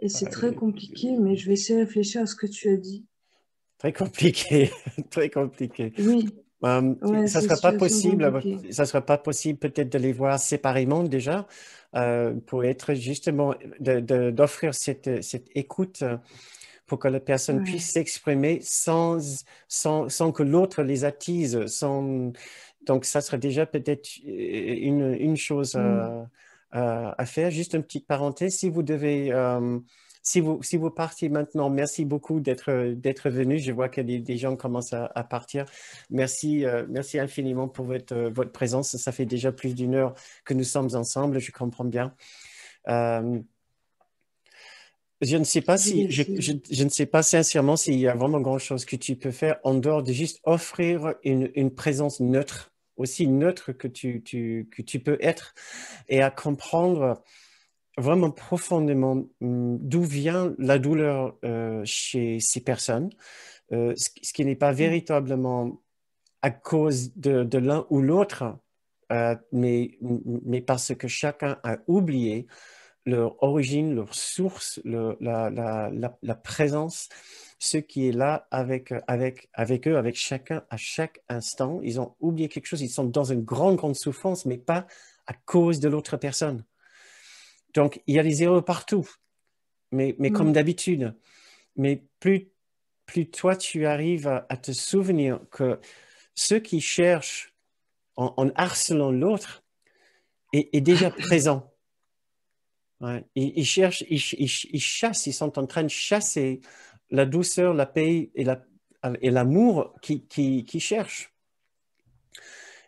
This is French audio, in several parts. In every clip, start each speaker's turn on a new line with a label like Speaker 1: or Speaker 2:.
Speaker 1: Et c'est ah, très compliqué, mais je vais essayer de réfléchir à ce que tu as dit. Très compliqué, très compliqué. Oui. Hum, ça ne sera pas possible, ça sera pas possible peut-être de les voir séparément déjà euh, pour être justement d'offrir cette, cette, écoute euh, pour que la personne puisse s'exprimer sans, sans, sans, que l'autre les attise. Sans... Donc, ça serait déjà peut-être euh, une, une, chose mm. Euh, à faire. Juste une petite parenthèse, si vous devez... Euh, si vous, si vous, partez maintenant, merci beaucoup d'être euh, venu. Je vois que des, gens commencent à, partir. Merci, merci infiniment pour votre, votre, présence. Ça fait déjà plus d'une heure que nous sommes ensemble, je comprends bien. je ne sais pas si, je, je, je, ne sais pas sincèrement s'il y a vraiment grand chose que tu peux faire en dehors de juste offrir une, une présence neutre aussi neutre que tu, peux être et à comprendre vraiment profondément mm, d'où vient la douleur euh, chez ces personnes, euh, ce, qui n'est pas véritablement à cause de, l'un ou l'autre, euh, mais parce que chacun a oublié leur origine, leur source, la, la, la, présence, ce qui est là avec, avec, avec eux, avec chacun à chaque instant. Ils ont oublié quelque chose, ils sont dans une grande, grande souffrance, mais pas à cause de l'autre personne. Donc, il y a des erreurs partout, mais, mais mm. comme d'habitude. Mais plus, plus toi, tu arrives à, te souvenir que ceux qui cherchent en, harcelant l'autre est déjà présent ils, cherchent, ils, chassent, ils sont en train de chasser la douceur, la paix et, l'amour qu'ils qui, cherchent.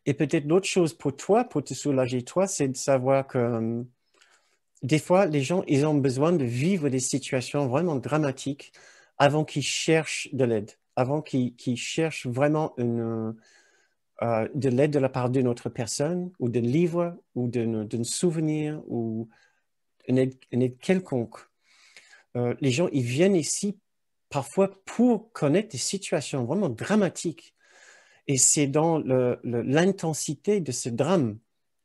Speaker 1: Et peut-être l'autre chose pour toi, pour te soulager, toi, c'est de savoir que euh, des fois, les gens, ils ont besoin de vivre des situations vraiment dramatiques avant qu'ils cherchent de l'aide, avant qu'ils, cherchent vraiment euh, euh, de l'aide de la part d'une autre personne ou d'un livre ou d'un souvenir ou une aide, quelconque. Euh, les gens, ils viennent ici parfois pour connaître des situations vraiment dramatiques. Et c'est dans l'intensité de ce drame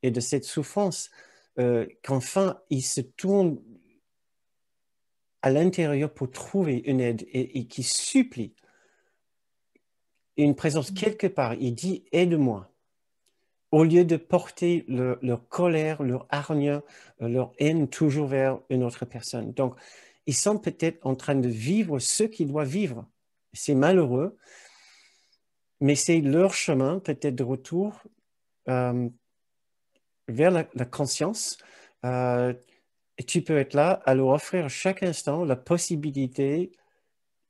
Speaker 1: et de cette souffrance euh, qu'enfin ils se tournent à l'intérieur pour trouver une aide et, et qui supplie une présence mm. quelque part. Il dit aide-moi au lieu de porter leur, colère, leur hargne, euh, leur haine toujours vers une autre personne. Donc, ils sont peut-être en train de vivre ce qu'ils doivent vivre. C'est malheureux, mais c'est leur chemin peut-être de retour euh, vers la, conscience. Euh, et tu peux être là à leur offrir à chaque instant la possibilité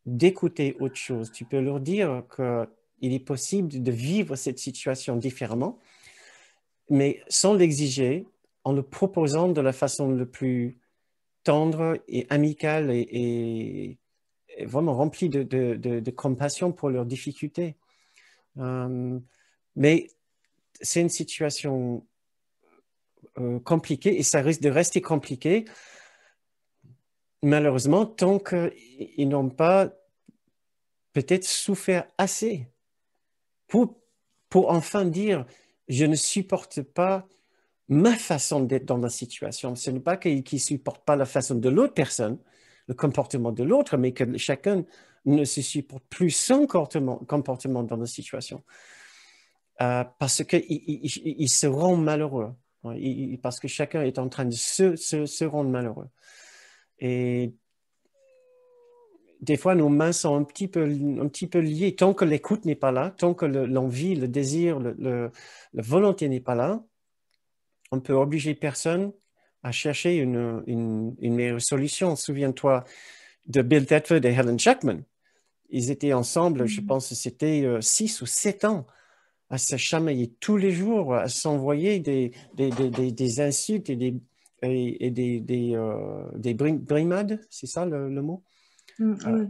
Speaker 1: d'écouter autre chose. Tu peux leur dire qu'il est possible de vivre cette situation différemment mais sans l'exiger, en le proposant de la façon le plus tendre et amicale et, vraiment remplie de, compassion pour leurs difficultés. Euh, mais c'est une situation euh, compliquée et ça risque de rester compliqué, malheureusement, tant qu'ils n'ont pas peut-être souffert assez pour, pour enfin dire je ne supporte pas ma façon d'être dans la situation. Ce n'est pas qu'il ne supporte pas la façon de l'autre personne, le comportement de l'autre, mais que chacun ne se supporte plus son comportement dans la situation. Euh, parce qu'il il, se rend malheureux, parce que chacun est en train de se, rendre malheureux. Et des fois, nos mains sont un petit peu, un petit peu liées. Tant que l'écoute n'est pas là, tant que l'envie, le, désir, le, la volonté n'est pas là, on peut obliger personne à chercher une, meilleure solution. Souviens-toi de Bill Thetford et Helen Jackman. Ils étaient ensemble, je mm-hmm. pense que c'était euh, six ou sept ans, à se chamailler tous les jours, à s'envoyer des, insultes et des, et, des, des, euh, brimades, c'est ça le mot Mm, euh,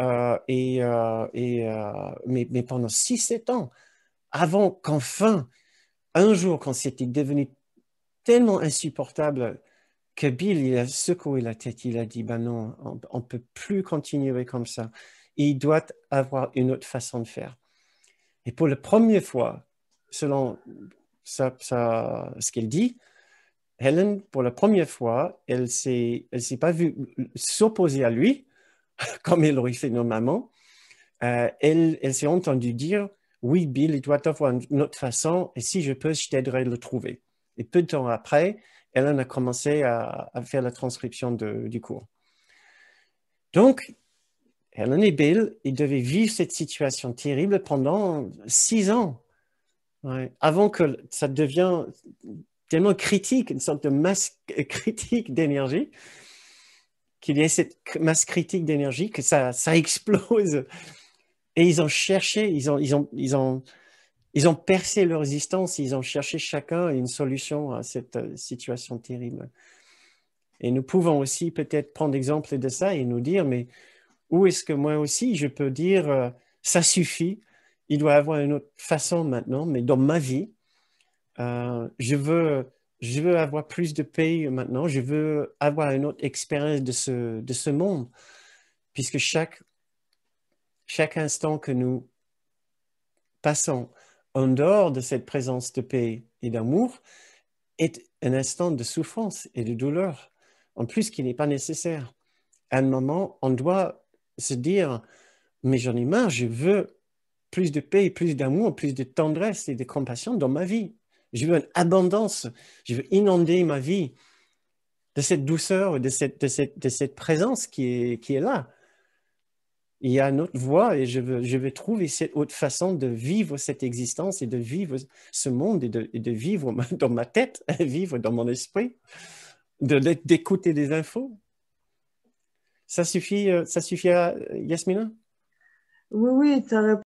Speaker 1: euh, et, euh, mais, pendant 6-7 ans, avant qu'enfin, un jour, quand c'était devenu tellement insupportable que Bill, il a secoué la tête, il a dit, ben non, on ne peut plus continuer comme ça. Il doit avoir une autre façon de faire. Et pour la première fois, selon ça, ce qu'elle dit, Helen, pour la première fois, elle ne s'est pas vue s'opposer à lui, comme il aurait fait nos mamans, euh, elle, s'est entendue dire Oui, Bill, il doit avoir une autre façon, et si je peux, je t'aiderai à le trouver. Et peu de temps après, Ellen a commencé à, faire la transcription du cours. Donc, Helen et Bill, ils devaient vivre cette situation terrible pendant six ans, avant que ça devienne tellement critique, une sorte de masque critique d'énergie, qu'il y ait cette masse critique d'énergie, que ça, ça explose. Et ils ont cherché, ils ont, ils ont, ils ont, ils ont percé leur résistance, ils ont cherché chacun une solution à cette euh, situation terrible. Et nous pouvons aussi peut-être prendre exemple de ça et nous dire, mais où est-ce que moi aussi je peux dire, euh, ça suffit, il doit y avoir une autre façon maintenant, mais dans ma vie, euh, je veux je veux avoir plus de paix maintenant, je veux avoir une autre expérience de ce, de ce monde, puisque chaque, chaque instant que nous passons en dehors de cette présence de paix et d'amour est un instant de souffrance et de douleur, en plus qui n'est pas nécessaire. À un moment, on doit se dire, mais j'en ai marre, je veux plus de paix, plus d'amour, plus de tendresse et de compassion dans ma vie. Je veux une abondance. Je veux inonder ma vie de cette douceur, de cette, de cette, de cette présence qui est, qui est là. Il y a une autre voie et je veux, je veux trouver cette autre façon de vivre cette existence et de vivre ce monde et de, de vivre dans ma tête, vivre dans mon esprit, d'écouter des infos. Ça suffit, euh, ça suffit à Yasmina Oui, oui, tu as